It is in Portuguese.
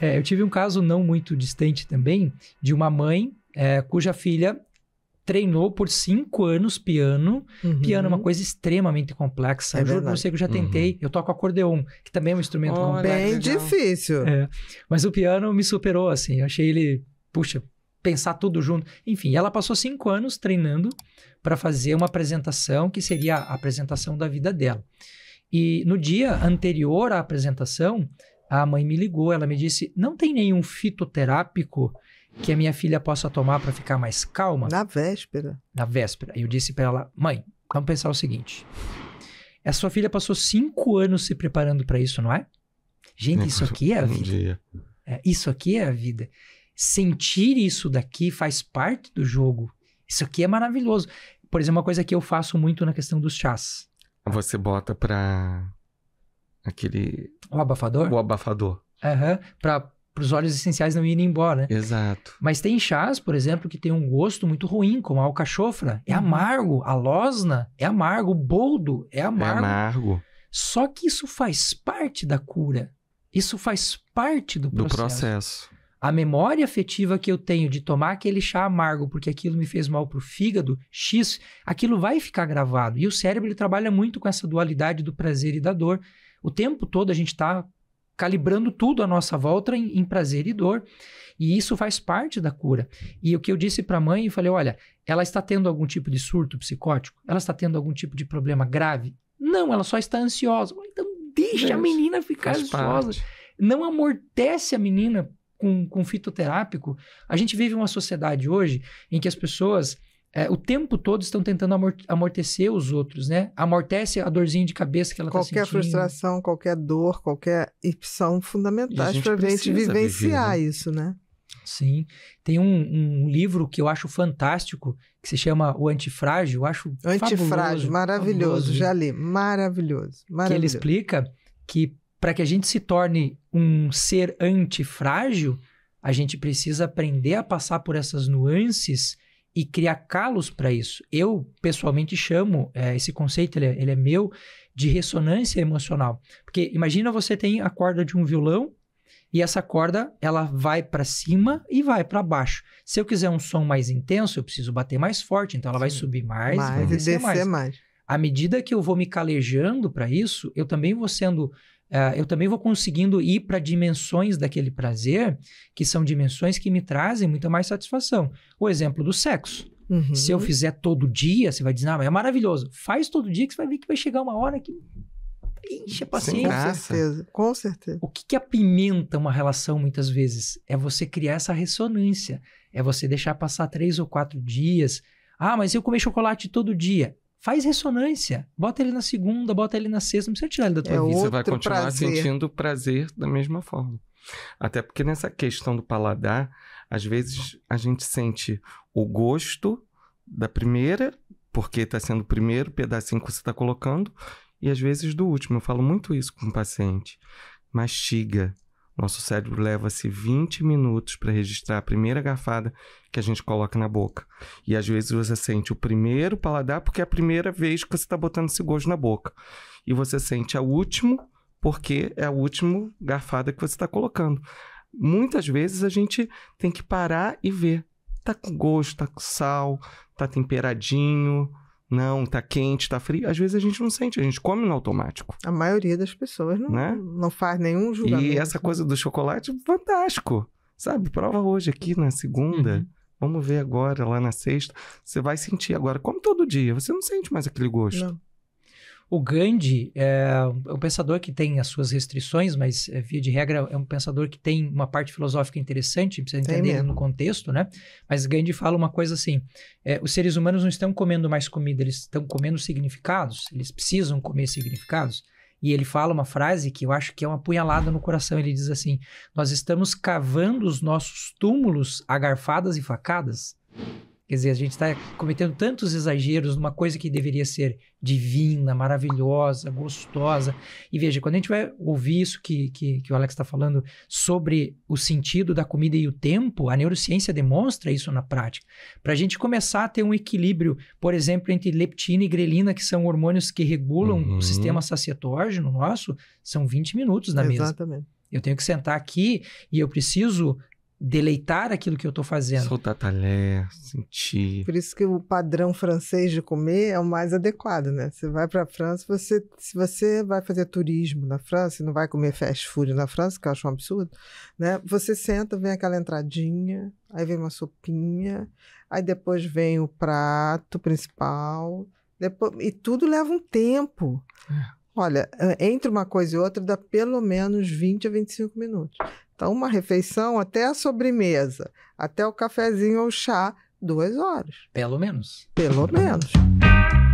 É, eu tive um caso não muito distante também de uma mãe é, cuja filha treinou por cinco anos piano. Uhum. Piano é uma coisa extremamente complexa. É eu juro pra você que eu já tentei. Uhum. Eu toco acordeon, que também é um instrumento oh, complexo. Bem difícil. É. Mas o piano me superou, assim. Eu achei ele, puxa, pensar tudo junto. Enfim, ela passou cinco anos treinando para fazer uma apresentação que seria a apresentação da vida dela. E no dia anterior à apresentação, a mãe me ligou, ela me disse: não tem nenhum fitoterápico que a minha filha possa tomar para ficar mais calma? Na véspera. Na véspera. E Eu disse para ela: mãe, vamos pensar o seguinte. A sua filha passou cinco anos se preparando para isso, não é? Gente, isso aqui é a vida. É, isso aqui é a vida. Sentir isso daqui faz parte do jogo. Isso aqui é maravilhoso. Por exemplo, uma coisa que eu faço muito na questão dos chás. Você bota pra aquele. O abafador? O abafador. Uhum, para os óleos essenciais não irem embora, né? Exato. Mas tem chás, por exemplo, que tem um gosto muito ruim, como a alcachofra. É uhum. amargo. A losna é amargo. O boldo é, é amargo. É amargo. Só que isso faz parte da cura. Isso faz parte do processo. Do processo. A memória afetiva que eu tenho de tomar aquele chá amargo porque aquilo me fez mal para o fígado, X, aquilo vai ficar gravado. E o cérebro ele trabalha muito com essa dualidade do prazer e da dor. O tempo todo a gente está calibrando tudo à nossa volta em, em, prazer e dor. E isso faz parte da cura. E o que eu disse para a mãe, eu falei: olha, ela está tendo algum tipo de surto psicótico? Ela está tendo algum tipo de problema grave? Não, ela só está ansiosa. Então, deixa Deus, a menina ficar ansiosa. Parte. Não amortece a menina com, com fitoterápico. A gente vive uma sociedade hoje em que as pessoas é, o tempo todo estão tentando amortecer os outros, né? Amortece a dorzinha de cabeça que ela está sentindo. Qualquer frustração, qualquer dor, qualquer... hipção são fundamentais para a gente vivenciar viver, né? isso, né? Sim. Tem um, um, livro que eu acho fantástico, que se chama O Antifrágil, eu acho Antifrágil, fabuloso, maravilhoso, fabuloso, já li. Maravilhoso, maravilhoso. Que ele explica que para que a gente se torne um ser antifrágil, a gente precisa aprender a passar por essas nuances e criar calos para isso. Eu, pessoalmente, chamo é, esse conceito, ele é, ele é, meu, de ressonância emocional. Porque imagina você tem a corda de um violão e essa corda ela vai para cima e vai para baixo. Se eu quiser um som mais intenso, eu preciso bater mais forte, então ela Sim. vai subir mais, mais vai descer, descer mais. mais. À medida que eu vou me calejando para isso, eu também vou sendo ah, eu também vou conseguindo ir para dimensões daquele prazer, que são dimensões que me trazem muita mais satisfação. O exemplo do sexo. Uhum. Se eu fizer todo dia, você vai dizer, ah, mas é maravilhoso. Faz todo dia que você vai ver que vai chegar uma hora que é enche a paciência. com certeza, com certeza. O que, que apimenta uma relação muitas vezes? É você criar essa ressonância. É você deixar passar três ou quatro dias. Ah, mas eu comi chocolate todo dia. Faz ressonância. Bota ele na segunda, bota ele na sexta, não precisa tirar ele da tua é vida. Você vai continuar prazer. sentindo prazer da mesma forma. Até porque nessa questão do paladar, às vezes a gente sente o gosto da primeira, porque está sendo o primeiro pedacinho que você está colocando, e às vezes do último. Eu falo muito isso com o paciente. Mastiga. Nosso cérebro leva-se 20 minutos para registrar a primeira garfada que a gente coloca na boca. E às vezes você sente o primeiro paladar porque é a primeira vez que você está botando esse gosto na boca. E você sente a último porque é a última garfada que você está colocando. Muitas vezes a gente tem que parar e ver. Tá com gosto, tá com sal, tá temperadinho, não, tá quente, tá frio. Às vezes a gente não sente, a gente come no automático. A maioria das pessoas não, né? não faz nenhum julgamento. E essa coisa do chocolate, fantástico. Sabe, prova hoje aqui na segunda. Uhum. Vamos ver agora lá na sexta. Você vai sentir agora, como todo dia, você não sente mais aquele gosto. Não. O Gandhi é, é um pensador que tem as suas restrições, mas, eh, via de regra, é um pensador que tem uma parte filosófica interessante, precisa entender no contexto, né? Mas Gandhi fala uma coisa assim: é, os seres humanos não estão comendo mais comida, eles estão comendo significados, eles precisam comer significados. E ele fala uma frase que eu acho que é uma punhalada no coração. Ele diz assim: Nós estamos cavando os nossos túmulos a garfadas e facadas. Quer dizer, a gente está cometendo tantos exageros numa coisa que deveria ser divina, maravilhosa, gostosa. E veja, quando a gente vai ouvir isso que, que, que o Alex está falando sobre o sentido da comida e o tempo, a neurociência demonstra isso na prática. Para a gente começar a ter um equilíbrio, por exemplo, entre leptina e grelina, que são hormônios que regulam uhum. o sistema sacietógeno nosso, são 20 minutos na Exatamente. mesa. Exatamente. Eu tenho que sentar aqui e eu preciso deleitar aquilo que eu estou fazendo. Soltar talher, sentir. Por isso que o padrão francês de comer é o mais adequado, né? Você vai para a França, você, se você vai fazer turismo na França, não vai comer fast food na França, que eu acho um absurdo, né? Você senta, vem aquela entradinha, aí vem uma sopinha, aí depois vem o prato principal, depois, e tudo leva um tempo. É. Olha, é, entre uma coisa e outra dá pelo menos 20 a 25 minutos. Então, uma refeição até a sobremesa, até o cafezinho ou chá, duas horas. Pelo menos. Pelo menos.